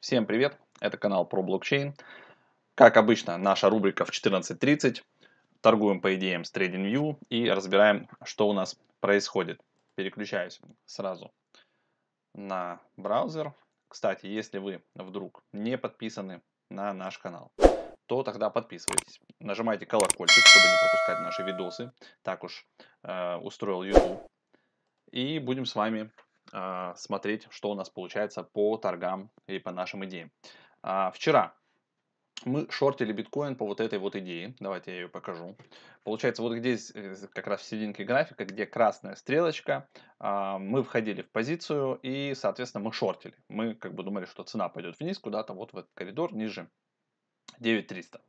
Всем привет, это канал про блокчейн. Как обычно, наша рубрика в 14.30. Торгуем по идеям с TradingView и разбираем, что у нас происходит. Переключаюсь сразу на браузер. Кстати, если вы вдруг не подписаны на наш канал, то тогда подписывайтесь. Нажимайте колокольчик, чтобы не пропускать наши видосы. Так уж э, устроил YouTube. И будем с вами а, смотреть, что у нас получается по торгам и по нашим идеям. А, вчера мы шортили биткоин по вот этой вот идее. Давайте я ее покажу. Получается, вот здесь э, как раз в серединке графика, где красная стрелочка, а, мы входили в позицию и, соответственно, мы шортили. Мы как бы думали, что цена пойдет вниз куда-то, вот в этот коридор ниже 9300.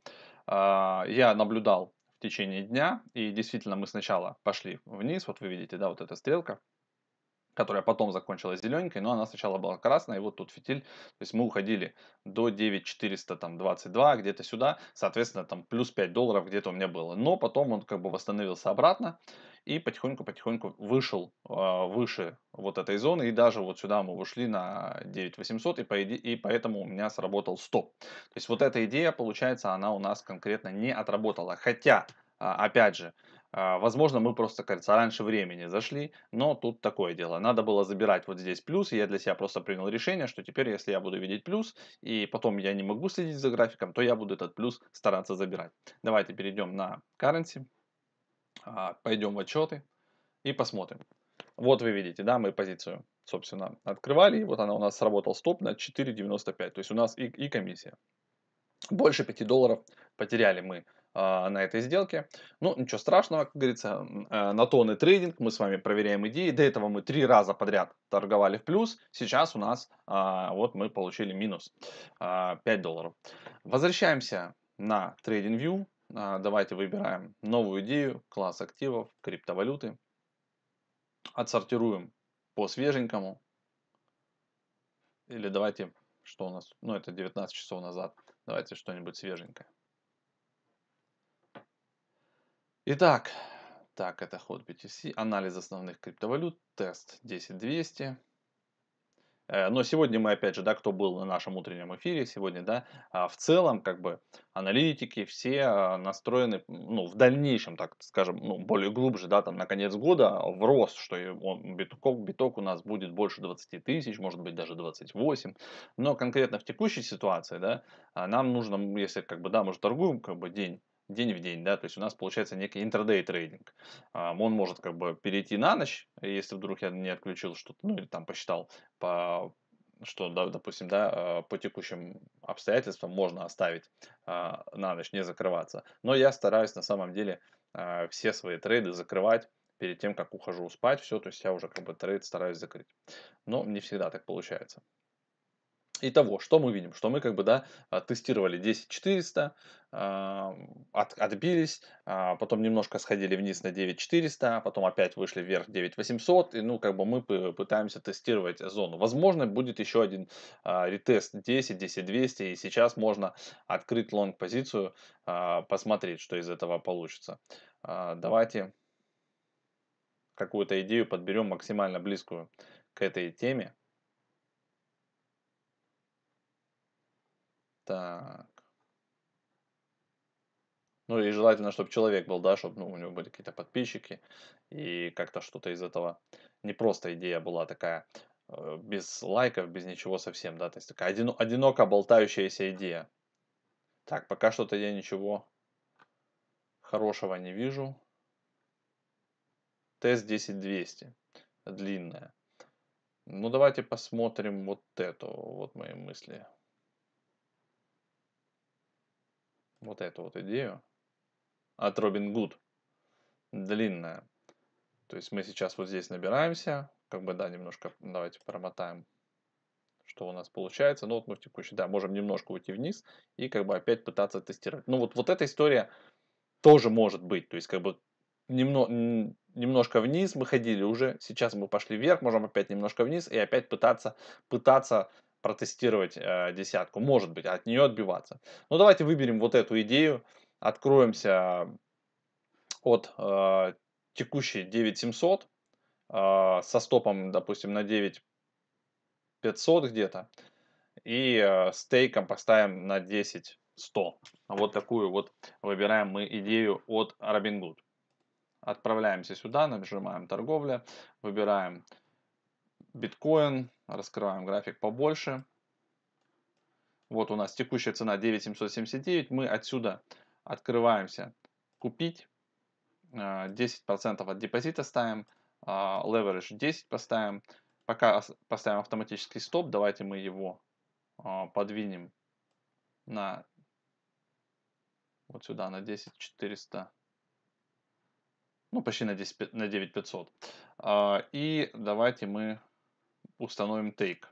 Я наблюдал в течение дня, и действительно мы сначала пошли вниз, вот вы видите, да, вот эта стрелка, которая потом закончилась зелененькой, но она сначала была красная, и вот тут фитиль, то есть мы уходили до 9422, где-то сюда, соответственно, там плюс 5 долларов где-то у меня было, но потом он как бы восстановился обратно, и потихоньку-потихоньку вышел э, выше вот этой зоны, и даже вот сюда мы ушли на 9800, и, по иде... и поэтому у меня сработал стоп. То есть вот эта идея, получается, она у нас конкретно не отработала, хотя, а, опять же, а, возможно, мы просто, кажется, раньше времени зашли, но тут такое дело. Надо было забирать вот здесь плюс, и я для себя просто принял решение, что теперь, если я буду видеть плюс, и потом я не могу следить за графиком, то я буду этот плюс стараться забирать. Давайте перейдем на currency, а, пойдем в отчеты и посмотрим. Вот вы видите, да, мы позицию, собственно, открывали, и вот она у нас сработал стоп на 4.95, то есть у нас и, и комиссия. Больше 5 долларов потеряли мы а, на этой сделке. Ну, ничего страшного, как говорится, э, на тонны трейдинг, мы с вами проверяем идеи. До этого мы три раза подряд торговали в плюс, сейчас у нас а, вот мы получили минус 5 а, долларов. Возвращаемся на TradingView, давайте выбираем новую идею, класс активов, криптовалюты. Отсортируем по свеженькому. Или давайте, что у нас, ну это 19 часов назад, давайте что-нибудь свеженькое. Итак, так, это ход BTC, анализ основных криптовалют, тест 10200. Э, но сегодня мы, опять же, да, кто был на нашем утреннем эфире сегодня, да, а в целом, как бы, аналитики все а, настроены, ну, в дальнейшем, так скажем, ну, более глубже, да, там, на конец года в рост, что он, биток, биток у нас будет больше 20 тысяч, может быть, даже 28. Но конкретно в текущей ситуации, да, а, нам нужно, если, как бы, да, мы же торгуем, как бы, день день в день, да, то есть у нас получается некий интрадей трейдинг. Он может как бы перейти на ночь, если вдруг я не отключил что-то, ну или там посчитал по что, допустим, да, а, по текущим обстоятельствам можно оставить а, на ночь, не закрываться. Но я стараюсь на самом деле а, все свои трейды закрывать перед тем, как ухожу спать, все, то есть я уже как бы трейд стараюсь закрыть. Но не всегда так получается. Итого, что мы видим? Что мы как бы, да, а, тестировали 10400, а, от, отбились, а, потом немножко сходили вниз на 9400, потом опять вышли вверх 9800, и ну как бы мы пытаемся тестировать зону. Возможно, будет еще один ретест 10, 10200, и сейчас можно открыть лонг позицию, посмотреть, что из этого получится. Давайте какую-то идею подберем максимально близкую к этой теме. Так. Ну и желательно, чтобы человек был, да, чтобы ну, у него были какие-то подписчики. И как-то что-то из этого. Не просто идея была такая э, без лайков, без ничего совсем, да, то есть такая одино, одиноко болтающаяся идея. Так, пока что-то я ничего хорошего не вижу. Тест 10200, длинная. Ну, давайте посмотрим вот эту, вот мои мысли. вот эту вот идею от Робин Гуд Длинная. То есть мы сейчас вот здесь набираемся. Как бы, да, немножко давайте промотаем, что у нас получается. Ну вот мы в текущий, да, можем немножко уйти вниз и как бы опять пытаться тестировать. Ну вот, вот эта история тоже может быть. То есть как бы немно, немножко вниз мы ходили уже, сейчас мы пошли вверх, можем опять немножко вниз и опять пытаться, пытаться протестировать э, десятку. Может быть, от нее отбиваться. Но ну, давайте выберем вот эту идею. Откроемся от э, текущей 9700 э, со стопом, допустим, на 9500 где-то. И э, стейком поставим на 10 100. Вот такую вот выбираем мы идею от Robinhood. Отправляемся сюда, нажимаем торговля, выбираем биткоин, Раскрываем график побольше. Вот у нас текущая цена 9779. Мы отсюда открываемся купить. 10% э, от депозита ставим. Э, leverage 10 поставим. Пока поставим автоматический стоп. Давайте мы его э, подвинем на вот сюда на 10 400 ну почти на 10 на 9 500 и давайте мы установим take.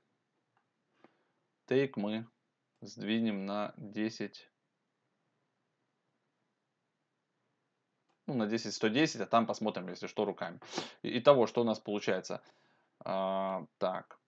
Take мы сдвинем на 10, ну, на 10, 110, а там посмотрим, если что, руками. Итого, что у нас получается? А, так,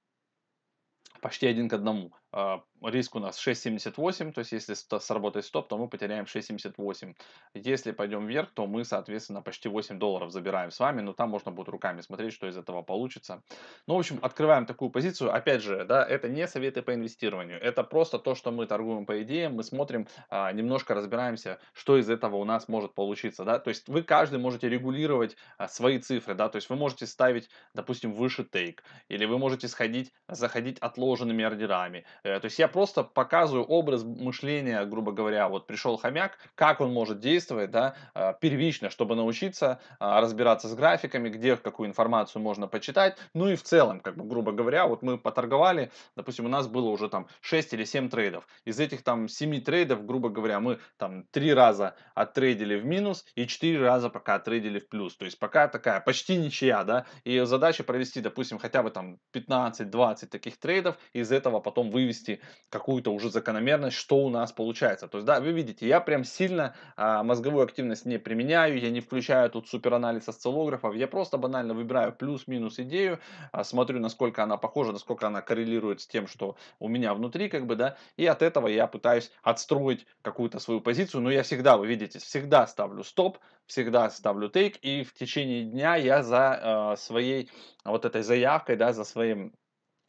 почти один к одному. А, риск у нас 6.78, то есть если сработает стоп, то мы потеряем 6.78. Если пойдем вверх, то мы, соответственно, почти 8 долларов забираем с вами, но там можно будет руками смотреть, что из этого получится. Ну, в общем, открываем такую позицию. Опять же, да, это не советы по инвестированию, это просто то, что мы торгуем по идее, мы смотрим, а, немножко разбираемся, что из этого у нас может получиться, да, то есть вы каждый можете регулировать а, свои цифры, да, то есть вы можете ставить, допустим, выше тейк, или вы можете сходить, заходить отложенными ордерами, Э, то есть я просто показываю образ мышления, грубо говоря, вот пришел хомяк, как он может действовать, да, а, первично, чтобы научиться а, разбираться с графиками, где какую информацию можно почитать, ну и в целом, как бы, грубо говоря, вот мы поторговали, допустим, у нас было уже там 6 или 7 трейдов, из этих там 7 трейдов, грубо говоря, мы там 3 раза оттрейдили в минус и 4 раза пока оттрейдили в плюс, то есть пока такая почти ничья, да, и задача провести, допустим, хотя бы там 15-20 таких трейдов, из этого потом вывести вывести какую-то уже закономерность, что у нас получается. То есть, да, вы видите, я прям сильно а, мозговую активность не применяю, я не включаю тут суперанализ осциллографов, я просто банально выбираю плюс-минус идею, а, смотрю, насколько она похожа, насколько она коррелирует с тем, что у меня внутри, как бы, да, и от этого я пытаюсь отстроить какую-то свою позицию, но я всегда, вы видите, всегда ставлю стоп, всегда ставлю тейк, и в течение дня я за э, своей вот этой заявкой, да, за своим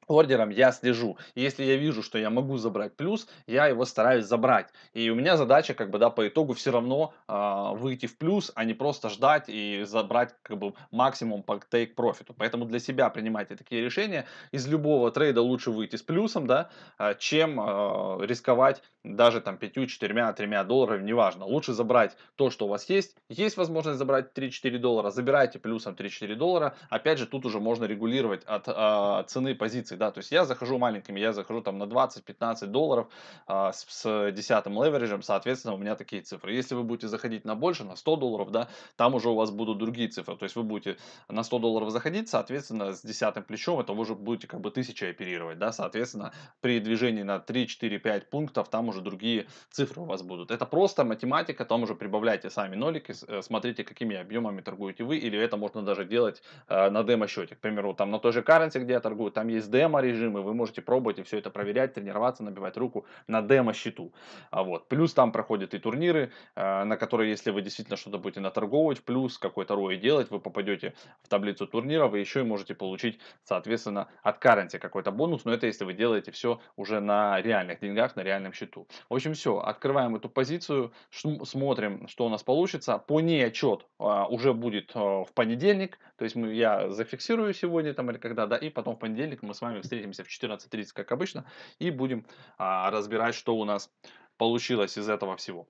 ордером я слежу. если я вижу, что я могу забрать плюс, я его стараюсь забрать. И у меня задача, как бы, да, по итогу все равно э, выйти в плюс, а не просто ждать и забрать, как бы, максимум по take профиту. Поэтому для себя принимайте такие решения. Из любого трейда лучше выйти с плюсом, да, а, чем э, рисковать даже там 5, 4, 3 долларами, неважно. Лучше забрать то, что у вас есть. Есть возможность забрать 3-4 доллара, забирайте плюсом 3-4 доллара. Опять же, тут уже можно регулировать от э, цены позиции позиций, да, то есть я захожу маленькими, я захожу там на 20-15 долларов а, с, с десятым левериджем, соответственно, у меня такие цифры. Если вы будете заходить на больше, на 100 долларов, да, там уже у вас будут другие цифры, то есть вы будете на 100 долларов заходить, соответственно, с десятым плечом это вы уже будете как бы 1000 оперировать, да, соответственно, при движении на 3, 4, 5 пунктов там уже другие цифры у вас будут. Это просто математика, там уже прибавляйте сами нолики, э, смотрите, какими объемами торгуете вы, или это можно даже делать э, на демо-счете. К примеру, там на той же currency, где я торгую, там есть демо, демо-режимы, вы можете пробовать и все это проверять, тренироваться, набивать руку на демо-счету. А вот. Плюс там проходят и турниры, э, на которые, если вы действительно что-то будете наторговывать, плюс какой-то рой делать, вы попадете в таблицу турниров, и еще и можете получить, соответственно, от currency какой-то бонус, но это если вы делаете все уже на реальных деньгах, на реальном счету. В общем, все, открываем эту позицию, смотрим, что у нас получится. По ней отчет а, уже будет э, в понедельник, то есть мы, я зафиксирую сегодня там или когда, да, и потом в понедельник мы с вами вами встретимся в 14.30, как обычно, и будем а, разбирать, что у нас получилось из этого всего.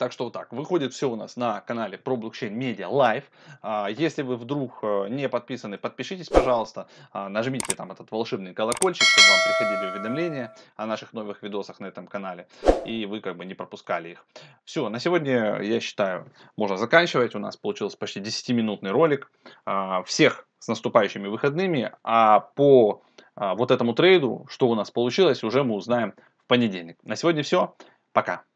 Так что вот так. Выходит все у нас на канале про блокчейн медиа live. А, если вы вдруг э, не подписаны, подпишитесь, пожалуйста. А, нажмите там этот волшебный колокольчик, чтобы вам приходили уведомления о наших новых видосах на этом канале. И вы как бы не пропускали их. Все, на сегодня, я считаю, можно заканчивать. У нас получился почти 10-минутный ролик. А, всех с наступающими выходными. А по вот этому трейду, что у нас получилось, уже мы узнаем в понедельник. На сегодня все. Пока.